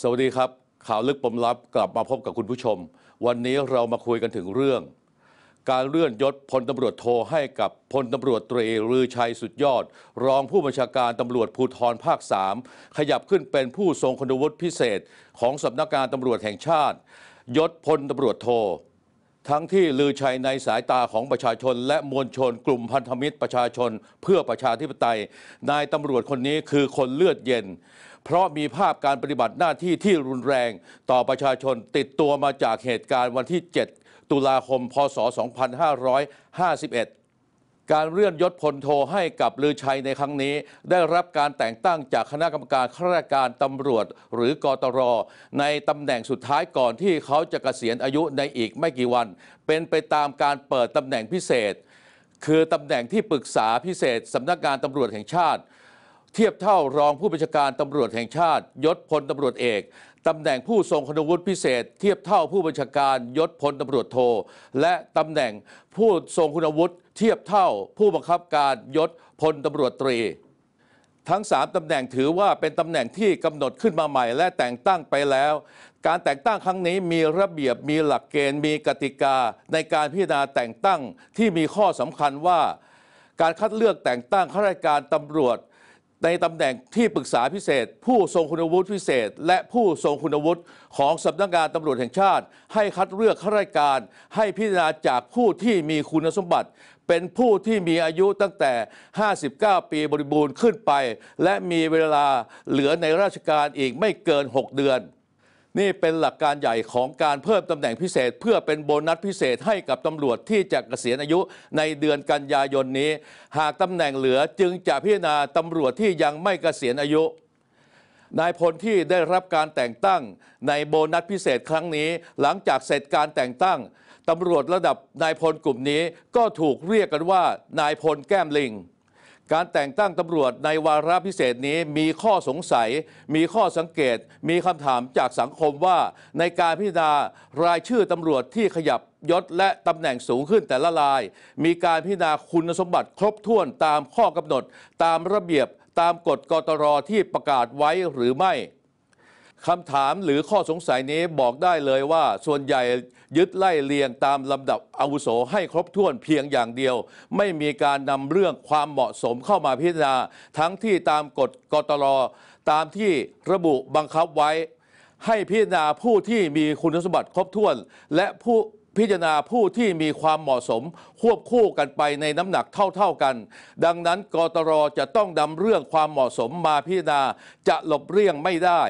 สวัสดีครับข่าวลึกปมลับกลับมาพบกับคุณผู้ชม วันนี้เรามาคุยกันถึงเรื่อง การเลื่อนยศพลตำรวจโทให้กับพลตำรวจตรีลือชัยสุดยอด รองผู้บัญชาการตำรวจภูธรภาค3ขยับขึ้นเป็นผู้ทรงคุณวุฒิพิเศษ ของสำนักงานตำรวจแห่งชาติ ยศพลตำรวจโท ทั้งที่ลือชัยในสายตาของประชาชน และมวลชนกลุ่มพันธมิตรประชาชน เพื่อประชาธิปไตย นายตำรวจคนนี้คือคนเลือดเย็นเพราะมีภาพการปฏิบัติหน้าที่ที่รุนแรงต่อประชาชนติดตัวมาจากเหตุการณ์วันที่ 7 ตุลาคม พศ 2551 การเลื่อนยศพลโทให้กับลือชัยในครั้งนี้ ได้รับการแต่งตั้งจากคณะกรรมการข้าราชการตำรวจหรือกอตรในตำแหน่งสุดท้ายก่อนที่เขาจะกะเกษียณอายุในอีกไม่กี่วัน เป็นไปตามการเปิดตำแหน่งพิเศษ คือตำแหน่งที่ปรึกษาพิเศษสำนักงานตำรวจแห่งชาติเทียบเท่ารองผู้บัญชาการตำรวจแห่งชาติ ยศพลตำรวจเอกตำแหน่งผู้ทรงคุณวุฒิพิเศษ เทียบเท่าผู้บัญชาการยศพลตำรวจโท และตำแหน่งผู้ทรงคุณวุฒิเทียบเท่า ผู้บังคับการยศพลตำรวจตรี ทั้งสามตำแหน่งถือว่า เป็นตำแหน่งที่กำหนดขึ้นมาใหม่ และแต่งตั้งไปแล้ว การแต่งตั้งครั้งนี้มีระเบียบมีหลักเกณฑ์มีกติกาในการพิจารณาแต่งตั้งที่มีข้อสำคัญว่า การคัดเลือกแต่งตั้งข้าราชการตำรวจในตำแหน่งที่ปรึกษาพิเศษ ผู้ทรงคุณวุฒิพิเศษ และผู้ทรงคุณวุฒิของสำนักงานตำรวจแห่งชาติ ให้คัดเลือกข้าราชการ ให้พิจารณาจากผู้ที่มีคุณสมบัติ เป็นผู้ที่มีอายุตั้งแต่ 59 ปีบริบูรณ์ขึ้นไป และมีเวลาเหลือในราชการอีกไม่เกิน 6 เดือนนี่เป็นหลักการใหญ่ของการเพิ่มตำแหน่งพิเศษ เพื่อเป็นโบนัสพิเศษให้กับตำรวจที่จะเกษียณอายุในเดือนกันยายนนี้ หากตำแหน่งเหลือจึงจะพิจารณาตำรวจที่ยังไม่เกษียณอายุ นายพลที่ได้รับการแต่งตั้งในโบนัสพิเศษครั้งนี้หลังจากเสร็จการแต่งตั้งตำรวจระดับนายพลกลุ่มนี้ ก็ถูกเรียกกันว่า นายพลแก้มลิงการแต่งตั้งตำรวจในวาระพิเศษนี้มีข้อสงสัย มีข้อสังเกต มีคำถามจากสังคมว่าในการพิจารณารายชื่อตำรวจที่ขยับยศและตำแหน่งสูงขึ้นแต่ละลาย มีการพิจารณาคุณสมบัติครบถ้วนตามข้อกำหนด ตามระเบียบตามกฎกตรที่ประกาศไว้หรือไม่คำถามหรือข้อสงสัยนี้บอกได้เลยว่า ส่วนใหญ่ยึดไล่เรียงตามลำดับอาวุโสให้ครบถ้วนเพียงอย่างเดียว ไม่มีการนำเรื่องความเหมาะสมเข้ามาพิจารณา ทั้งที่ตามกฎกตรตามที่ระบุบังคับไว้ ให้พิจารณาผู้ที่มีคุณสมบัติครบถ้วน และผู้พิจารณาผู้ที่มีความเหมาะสม ควบคู่กันไปในน้ำหนักเท่าๆกัน ดังนั้นกตรจะต้องนำเรื่องความเหมาะสมมาพิจารณาจะหลบเลี่ยงไม่ได้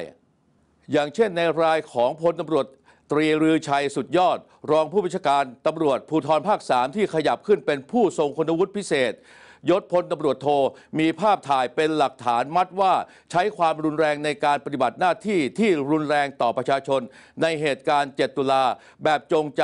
อย่างเช่นในรายของพลตำรวจ ตรีรือชัยสุดยอด รองผู้บัญชาการตำรวจภูธรภาคสามที่ขยับขึ้นเป็นผู้ทรงคุณวุฒิพิเศษยศพลตำรวจโทมีภาพถ่ายเป็นหลักฐานมัดว่าใช้ความรุนแรงในการปฏิบัติหน้าที่ที่รุนแรงต่อประชาชน ในเหตุการณ์ 7 ตุลาแบบจงใจ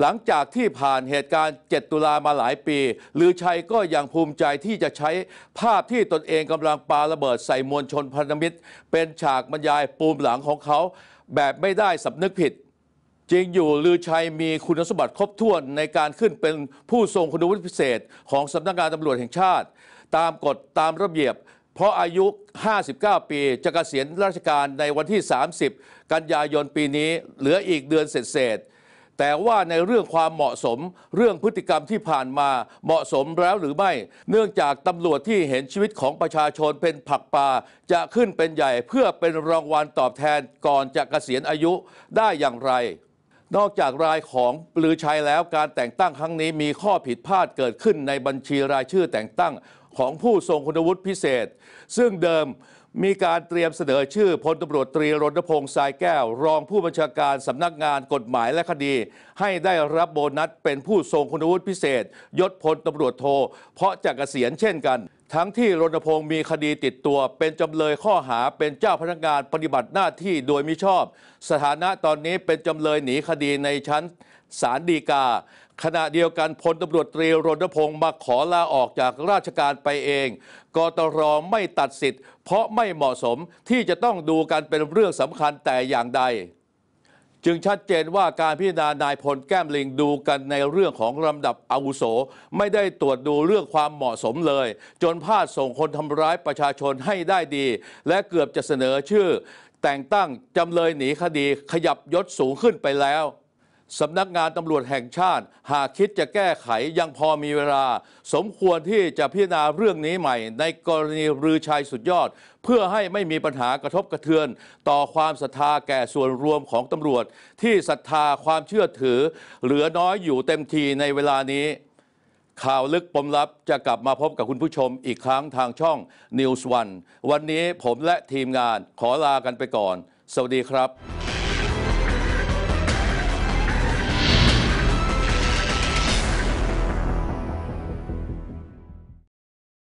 หลังจากที่ผ่านเหตุการณ์ 7 ตุลามาหลายปีลือชัยก็ยังภูมิใจที่จะใช้ภาพที่ตนเองกำลังปาระเบิดใส่มวลชนพันธมิตร เป็นฉากบรรยายปูมหลังของเขา แบบไม่ได้สำนึกผิดจริงอยู่ลือชัยมีคุณสมบัติครบถ้วนในการขึ้นเป็นผู้ทรงคุณวุฒิพิเศษ ของสำนักงานตำรวจแห่งชาติ ตามกฎตามระเบียบ เพราะอายุ 59 ปีจะกะเกษียณราชการในวันที่ 30 กันยายนปีนี้ เหลืออีกเดือนเศษแต่ว่าในเรื่องความเหมาะสม เรื่องพฤติกรรมที่ผ่านมาเหมาะสมแล้วหรือไม่ เนื่องจากตำรวจที่เห็นชีวิตของประชาชนเป็นผักปลาจะขึ้นเป็นใหญ่เพื่อเป็นรางวัลตอบแทนก่อนจะกะเกษียณอายุได้อย่างไรนอกจากรายของปลือชัยแล้วการแต่งตั้งครั้งนี้มีข้อผิดพลาดเกิดขึ้นในบัญชีรายชื่อแต่งตั้งของผู้ทรงคุณวุฒิพิเศษ ซึ่งเดิมมีการเตรียมเสนอชื่อพลตำรวจตรีรณพงษ์สายแก้ว รองผู้บัญชาการสำนักงานกฎหมายและคดี ให้ได้รับโบนัสเป็นผู้ทรงคุณวุฒิพิเศษ ยศพลตำรวจโท เพราะจะกะเกษียณเช่นกันทั้งที่รณพงศ์มีคดีติดตัวเป็นจำเลยข้อหาเป็นเจ้าพนักงานปฏิบัติหน้าที่โดยมิชอบ สถานะตอนนี้เป็นจำเลยหนีคดีในชั้นศาลฎีกา ขณะเดียวกัน พลตำรวจตรีรณพงศ์มาขอลาออกจากราชการไปเองกตรไม่ตัดสิทธิ์เพราะไม่เหมาะสมที่จะต้องดูกันเป็นเรื่องสำคัญแต่อย่างใดจึงชัดเจนว่าการพิจารณานายพลแก้มลิงดูกันในเรื่องของลำดับอาวุโสไม่ได้ตรวจดูเรื่องความเหมาะสมเลย จนพลาดส่งคนทำร้ายประชาชนให้ได้ดี และเกือบจะเสนอชื่อ แต่งตั้งจำเลยหนีคดีขยับยศสูงขึ้นไปแล้วสำนักงานตำรวจแห่งชาติ หากคิดจะแก้ไขยังพอมีเวลา สมควรที่จะพิจารณาเรื่องนี้ใหม่ในกรณีรือชัยสุดยอด เพื่อให้ไม่มีปัญหากระทบกระเทือน ต่อความศรัทธาแก่ส่วนรวมของตำรวจ ที่ศรัทธาความเชื่อถือเหลือน้อยอยู่เต็มทีในเวลานี้ ข่าวลึกปมลับจะกลับมาพบกับคุณผู้ชมอีกครั้งทางช่อง News One วันนี้ผมและทีมงานขอลากันไปก่อน สวัสดีครับ